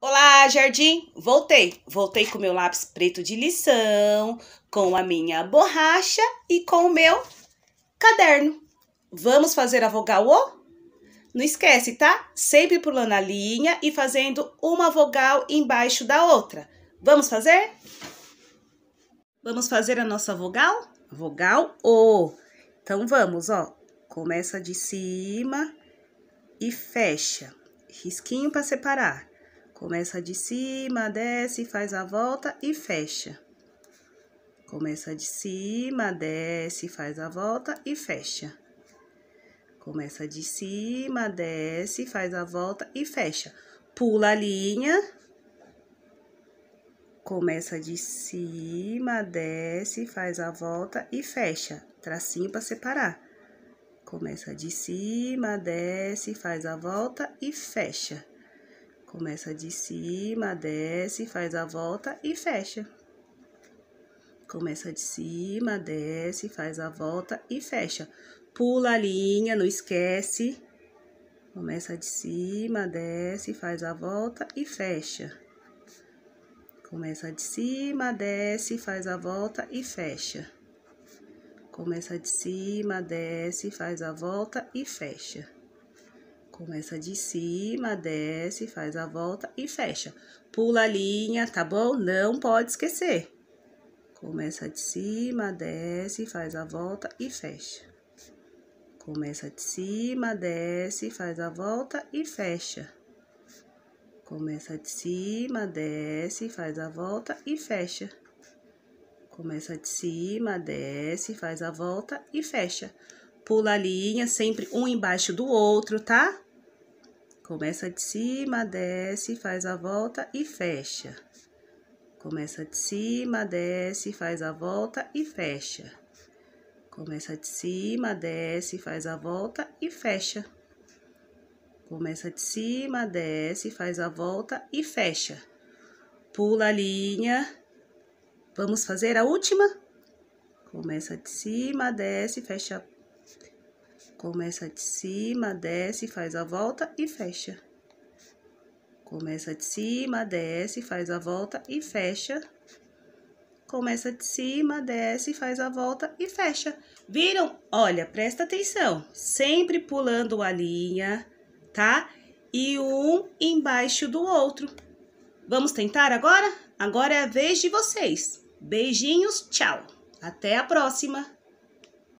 Olá, jardim! Voltei! Voltei com meu lápis preto de lição, com a minha borracha e com o meu caderno. Vamos fazer a vogal O? Não esquece, tá? Sempre pulando a linha e fazendo uma vogal embaixo da outra. Vamos fazer? Vamos fazer a nossa vogal? Vogal O. Então, vamos, ó. Começa de cima e fecha. Risquinho para separar Começa de cima, desce, faz a volta e fecha. Começa de cima, desce, faz a volta e fecha. Começa de cima, desce, faz a volta e fecha. Pula a linha. Começa de cima, desce, faz a volta e fecha. Tracinho para separar. Começa de cima, desce, faz a volta e fecha. Começa de cima, desce, faz a volta e fecha. Começa de cima, desce, faz a volta e fecha. Pula a linha, não esquece. Começa de cima, desce, faz a volta e fecha. Começa de cima, desce, faz a volta e fecha. Começa de cima, desce, faz a volta e fecha. Começa de cima, desce, faz a volta e fecha. Pula a linha, tá bom? Não pode esquecer. Começa de cima, desce, faz a volta e fecha. Começa de cima, desce, faz a volta e fecha. Começa de cima, desce, faz a volta e fecha. Começa de cima, desce, faz a volta e fecha. Pula a linha, sempre um embaixo do outro, tá? Começa de cima, desce, faz a volta e fecha. Começa de cima, desce, faz a volta e fecha. Começa de cima, desce, faz a volta e fecha. Começa de cima, desce, faz a volta e fecha. Pula a linha. Vamos fazer a última? Começa de cima, desce, fecha Começa de cima, desce, faz a volta e fecha. Começa de cima, desce, faz a volta e fecha. Começa de cima, desce, faz a volta e fecha. Viram? Olha, presta atenção. Sempre pulando a linha, tá? E um embaixo do outro. Vamos tentar agora? Agora é a vez de vocês. Beijinhos, tchau. Até a próxima.